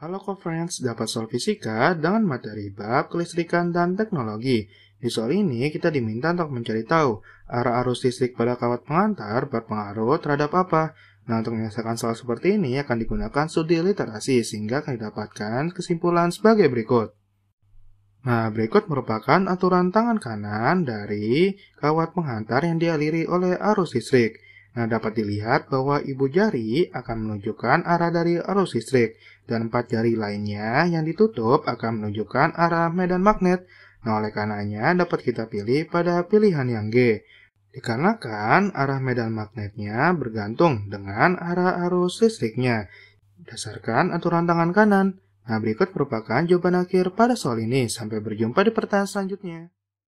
Halo Conference dapat soal fisika dengan materi bab kelistrikan dan teknologi. Di soal ini kita diminta untuk mencari tahu arah arus listrik pada kawat pengantar berpengaruh terhadap apa. Nah untuk menyelesaikan soal seperti ini akan digunakan studi literasi sehingga akan didapatkan kesimpulan sebagai berikut. Nah berikut merupakan aturan tangan kanan dari kawat pengantar yang dialiri oleh arus listrik. Nah, dapat dilihat bahwa ibu jari akan menunjukkan arah dari arus listrik, dan empat jari lainnya yang ditutup akan menunjukkan arah medan magnet. Nah, oleh karenanya dapat kita pilih pada pilihan yang G. Dikarenakan arah medan magnetnya bergantung dengan arah arus listriknya. Dasarkan aturan tangan kanan. Nah, berikut merupakan jawaban akhir pada soal ini. Sampai berjumpa di pertanyaan selanjutnya.